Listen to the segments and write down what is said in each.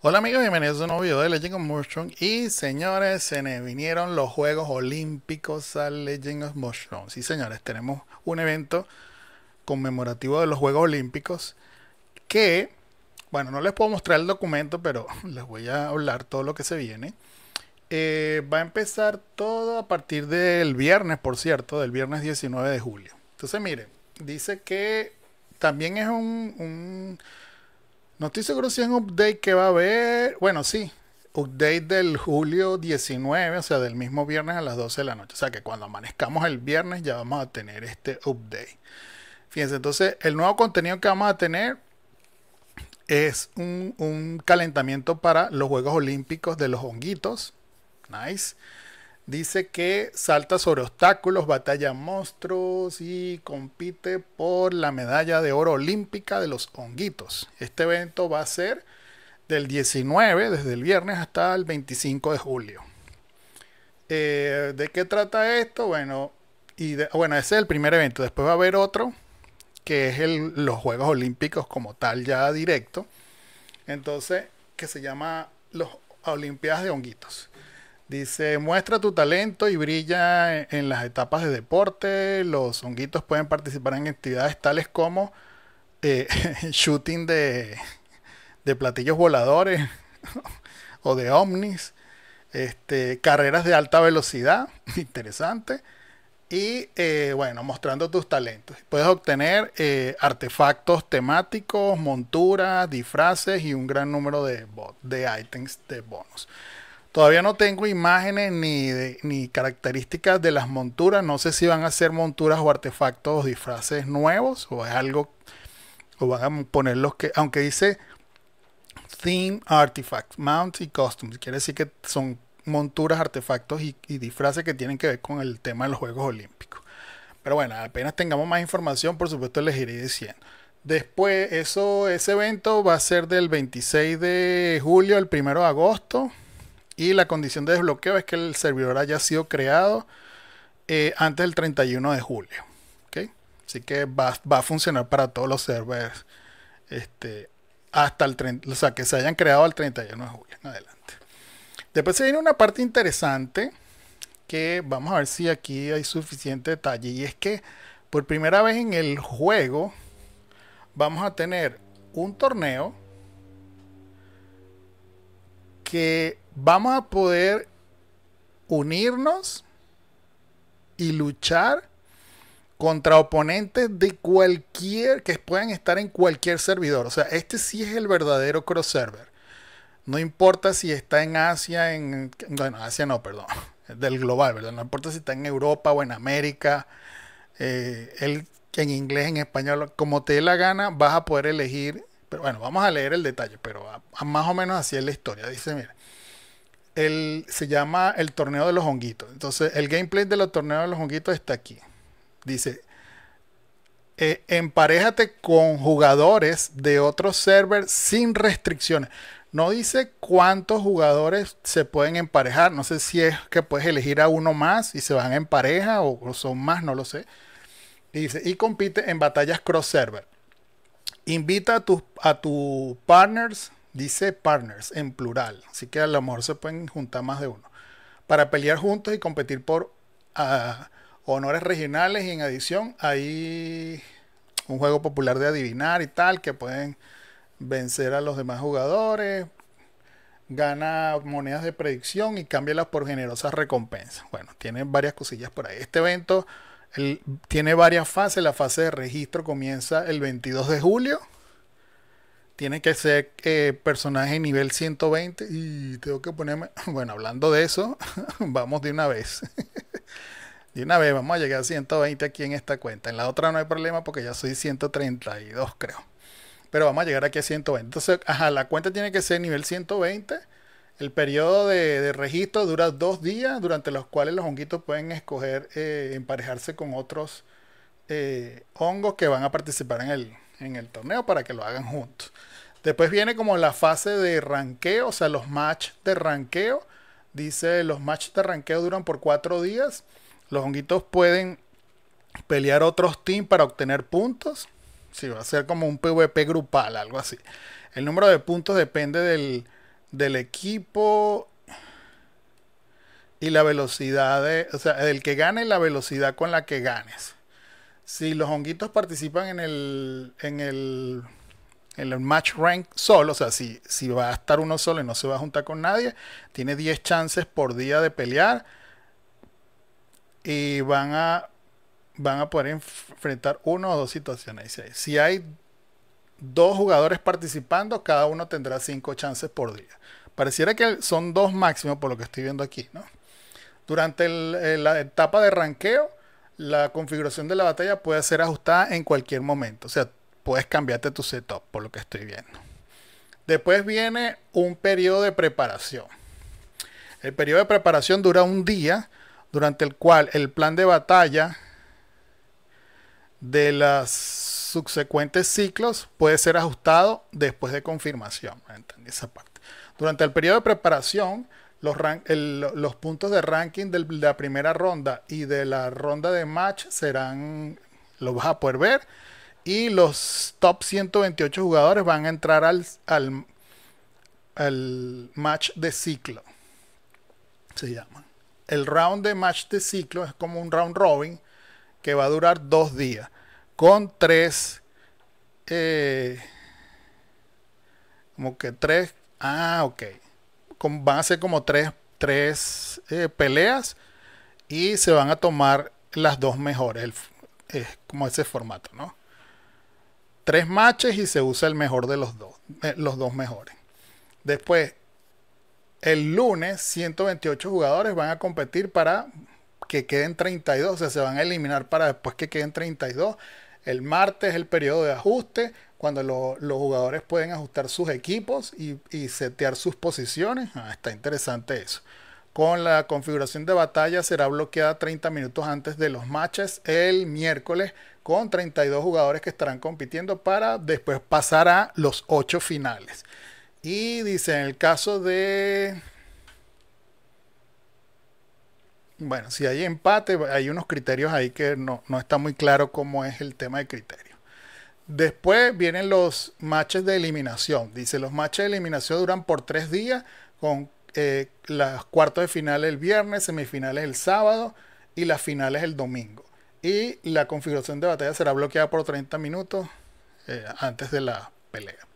Hola amigos, bienvenidos a un nuevo video de Legend of Mushroom Y señores, se nos vinieron los Juegos Olímpicos a Legend of Mushroom Sí señores, tenemos un evento conmemorativo de los Juegos Olímpicos Que, bueno, no les puedo mostrar el documento, pero les voy a hablar todo lo que se viene eh, Va a empezar todo a partir del viernes, por cierto, del viernes 19 de julio Entonces miren, dice que también es un no estoy seguro si es un update que va a haber. Bueno, sí. Update del julio 19, o sea, del mismo viernes a las 12 de la noche. O sea, que cuando amanezcamos el viernes ya vamos a tener este update. Fíjense, entonces el nuevo contenido que vamos a tener es un, un calentamiento para los Juegos Olímpicos de los Honguitos. Nice. Dice que salta sobre obstáculos, batalla monstruos y compite por la medalla de oro olímpica de los honguitos. Este evento va a ser del 19, desde el viernes hasta el 25 de julio. Eh, ¿De qué trata esto? Bueno, y bueno, ese es el primer evento. Después va a haber otro, que es los Juegos Olímpicos como tal, ya directo. Entonces, que se llama los Olimpiadas de Honguitos. Dice, muestra tu talento y brilla en, las etapas de deporte. Los honguitos pueden participar en actividades tales como eh, shooting de, platillos voladores o de ovnis, este, carreras de alta velocidad, interesante, y eh, bueno, mostrando tus talentos. Puedes obtener eh, artefactos temáticos, monturas, disfraces y un gran número de, de items de bonos. Todavía no tengo imágenes ni, ni características de las monturas. No sé si van a ser monturas o artefactos o disfraces nuevos o es algo. O van a poner los que. Aunque dice Theme Artifacts, Mount y Costumes. Quiere decir que son monturas, artefactos y, disfraces que tienen que ver con el tema de los Juegos Olímpicos. Pero bueno, apenas tengamos más información, por supuesto les iré diciendo. Después, eso, ese evento va a ser del 26 de julio al 1 de agosto. Y la condición de desbloqueo es que el servidor haya sido creado eh, antes del 31 de julio. Así que va, a funcionar para todos los servers este, hasta el o sea, que se hayan creado al 31 de julio adelante. Después se viene una parte interesante que vamos a ver si aquí hay suficiente detalle y es que por primera vez en el juego vamos a tener un torneo que vamos a poder unirnos y luchar contra oponentes de cualquier que puedan estar en cualquier servidor. O sea, este sí es el verdadero cross server. No importa si está en Asia, en bueno, Asia no, perdón, del global, ¿verdad? No importa si está en Europa o en América, eh, en inglés, en español, como te dé la gana, vas a poder elegir pero bueno, vamos a leer el detalle, pero más o menos así es la historia. Dice, mira, el, se llama el torneo de los honguitos. Entonces, el gameplay de los torneo de los honguitos está aquí. Dice, eh, emparejate con jugadores de otros servers sin restricciones. No dice cuántos jugadores se pueden emparejar. No sé si es que puedes elegir a uno más y se van en pareja o, son más, no lo sé. dice, y compite en batallas cross-server. Invita a tus a tu partners, dice partners en plural, así que a lo mejor se pueden juntar más de uno, para pelear juntos y competir por ah, honores regionales y en adición hay un juego popular de adivinar y tal, que pueden vencer a los demás jugadores, gana monedas de predicción y cámbialas por generosas recompensas. Bueno, tienen varias cosillas por ahí. Este evento tiene varias fases. La fase de registro comienza el 22 de julio. Tiene que ser eh, personaje nivel 120. Y tengo que ponerme. Bueno, hablando de eso, vamos de una vez. de una vez, vamos a llegar a 120 aquí en esta cuenta. En la otra no hay problema porque ya soy 132, creo. Pero vamos a llegar aquí a 120. Entonces, la cuenta tiene que ser nivel 120 el periodo de, registro dura dos días, durante los cuales los honguitos pueden escoger eh, emparejarse con otros eh, hongos que van a participar en el, en el torneo para que lo hagan juntos. Después viene como la fase de ranqueo, o sea, los match de ranqueo. Dice, los match de ranqueo duran por cuatro días. Los honguitos pueden pelear otros teams para obtener puntos. Si, va a ser como un PvP grupal, algo así. El número de puntos depende del, del equipo y la velocidad o sea, del que gane la velocidad con la que ganes. Si los honguitos participan en el, en el, en el match rank solo, o sea, si, si va a estar uno solo y no se va a juntar con nadie, tiene 10 chances por día de pelear y van a, van a poder enfrentar Uno o dos situaciones. Si hay dos jugadores participando, cada uno tendrá cinco chances por día. Pareciera que son dos máximos por lo que estoy viendo aquí, ¿no? Durante la etapa de ranqueo, la configuración de la batalla puede ser ajustada en cualquier momento. O sea, puedes cambiarte tu setup, por lo que estoy viendo. Después viene un periodo de preparación. El periodo de preparación dura un día, durante el cual el plan de batalla de las subsecuentes ciclos puede ser ajustado después de confirmación. esa parte. Durante el periodo de preparación, los, puntos de ranking de la primera ronda y de la ronda de match serán, lo vas a poder ver. Y los top 128 jugadores van a entrar al, al, al match de ciclo. Se llama. El round de match de ciclo es como un round robin que va a durar dos días con tres, eh, como que tres, ah, ok, con, van a ser como tres, eh, peleas y se van a tomar las dos mejores, es como ese formato, ¿no? Tres matches y se usa el mejor de los dos, eh, los dos mejores. Después, el lunes 128 jugadores van a competir para que queden 32, o sea, se van a eliminar para después que queden 32 el martes es el periodo de ajuste, cuando los jugadores pueden ajustar sus equipos y, setear sus posiciones. Ah, está interesante eso. Con la configuración de batalla será bloqueada 30 minutos antes de los matches el miércoles con 32 jugadores que estarán compitiendo para después pasar a los 8 finales. Y dice, en el caso de bueno, si hay empate, hay unos criterios ahí que no, no está muy claro cómo es el tema de criterio Después vienen los matches de eliminación. Dice, los matches de eliminación duran por tres días, con eh, las cuartos de final el viernes, semifinales el sábado y las finales el domingo. Y la configuración de batalla será bloqueada por 30 minutos eh, antes de la pelea.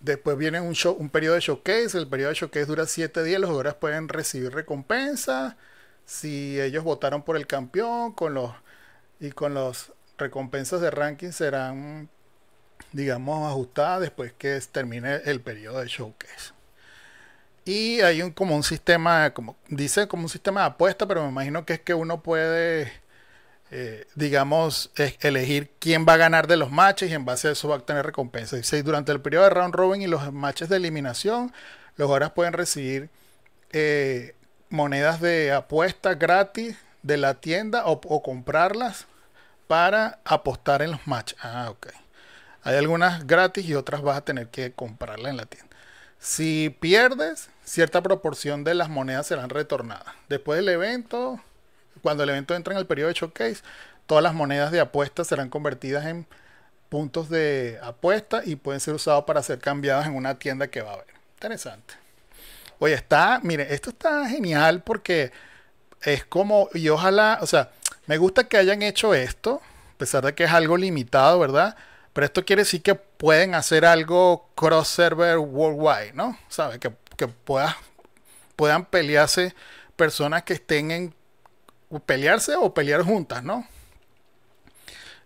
Después viene un, un periodo de showcase. El periodo de showcase dura 7 días. Los jugadores pueden recibir recompensas si ellos votaron por el campeón con los y con los recompensas de ranking serán digamos ajustadas después que termine el periodo de showcase y hay como un sistema como dice como un sistema de apuesta pero me imagino que es que uno puede eh, digamos elegir quién va a ganar de los matches y en base a eso va a tener recompensas Y si durante el periodo de round robin y los matches de eliminación los horas pueden recibir eh, monedas de apuesta gratis de la tienda o, comprarlas para apostar en los matches. Ah, ok. Hay algunas gratis y otras vas a tener que comprarlas en la tienda. Si pierdes, cierta proporción de las monedas serán retornadas. Después del evento, cuando el evento entra en el periodo de showcase, todas las monedas de apuesta serán convertidas en puntos de apuesta y pueden ser usados para ser cambiadas en una tienda que va a haber. Interesante. Oye, está, mire, esto está genial porque es como, y ojalá, o sea, me gusta que hayan hecho esto, a pesar de que es algo limitado, ¿verdad? Pero esto quiere decir que pueden hacer algo cross-server worldwide, ¿no? ¿Sabes? Que, que puedan pelearse personas que estén en pelearse o pelear juntas, ¿no?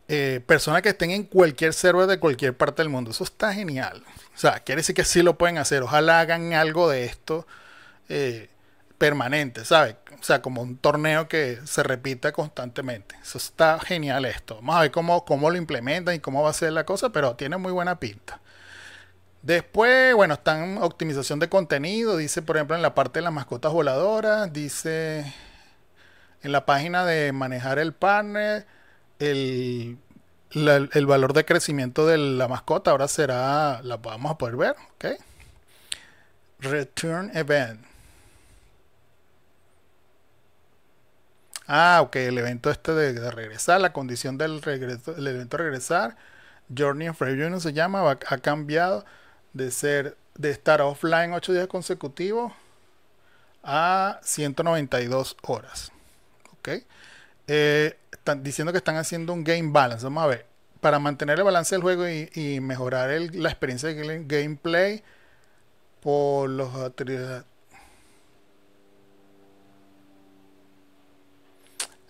Eh, personas que estén en cualquier server de cualquier parte del mundo. Eso está genial. O sea, quiere decir que sí lo pueden hacer. Ojalá hagan algo de esto eh, permanente, sabe O sea, como un torneo que se repita constantemente. Eso está genial esto. Vamos a ver cómo, cómo lo implementan y cómo va a ser la cosa, pero tiene muy buena pinta. Después, bueno, están optimización de contenido. Dice, por ejemplo, en la parte de las mascotas voladoras. Dice, en la página de manejar el partner el, valor de crecimiento de la mascota ahora será, la vamos a poder ver, ¿ok? Return event. Ah, ok, el evento este de, regresar, la condición del regreso, el evento regresar, Journey of Reunion se llama, ha cambiado de ser, de estar offline 8 días consecutivos a 192 horas. Ok. Eh, están diciendo que están haciendo un game balance. Vamos a ver. Para mantener el balance del juego y, mejorar la experiencia de gameplay por los autoridades.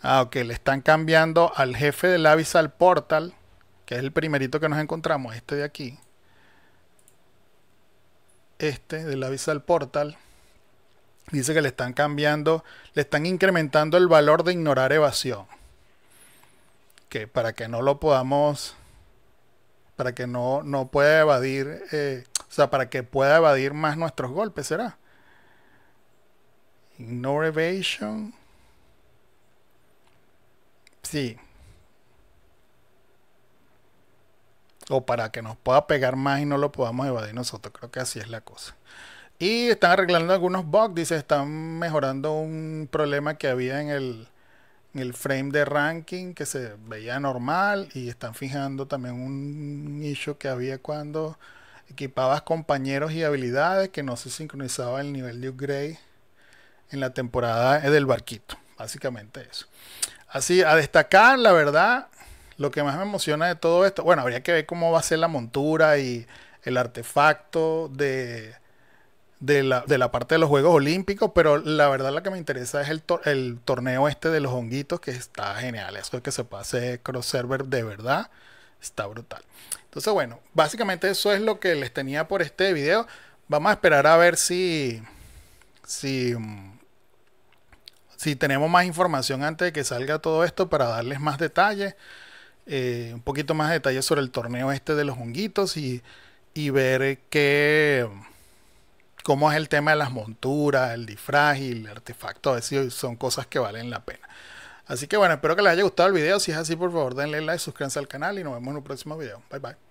Ah, ok, le están cambiando al jefe del Avisal Portal, que es el primerito que nos encontramos, este de aquí. Este del Avisal Portal dice que le están cambiando, le están incrementando el valor de ignorar evasión. Que para que no lo podamos, para que no, no pueda evadir, eh, o sea, para que pueda evadir más nuestros golpes, ¿será? Ignore evasion. Sí. O para que nos pueda pegar más y no lo podamos evadir nosotros. Creo que así es la cosa. Y están arreglando algunos bugs, dice, están mejorando un problema que había en el, en el frame de ranking que se veía normal y están fijando también un issue que había cuando equipabas compañeros y habilidades que no se sincronizaba el nivel de upgrade en la temporada del barquito. Básicamente eso. Así, a destacar, la verdad, lo que más me emociona de todo esto, bueno, habría que ver cómo va a ser la montura y el artefacto de de la, parte de los Juegos Olímpicos, pero la verdad la que me interesa es el, torneo este de los honguitos, que está genial. Eso de que se pase cross server de verdad está brutal. Entonces, bueno, básicamente eso es lo que les tenía por este video. Vamos a esperar a ver si. Si. Si tenemos más información antes de que salga todo esto para darles más detalles. Eh, un poquito más de detalles sobre el torneo este de los honguitos y, y ver qué cómo es el tema de las monturas, el disfraz y el artefacto. son cosas que valen la pena. Así que bueno, espero que les haya gustado el video. Si es así, por favor, denle like, suscríbanse al canal y nos vemos en un próximo video. Bye bye.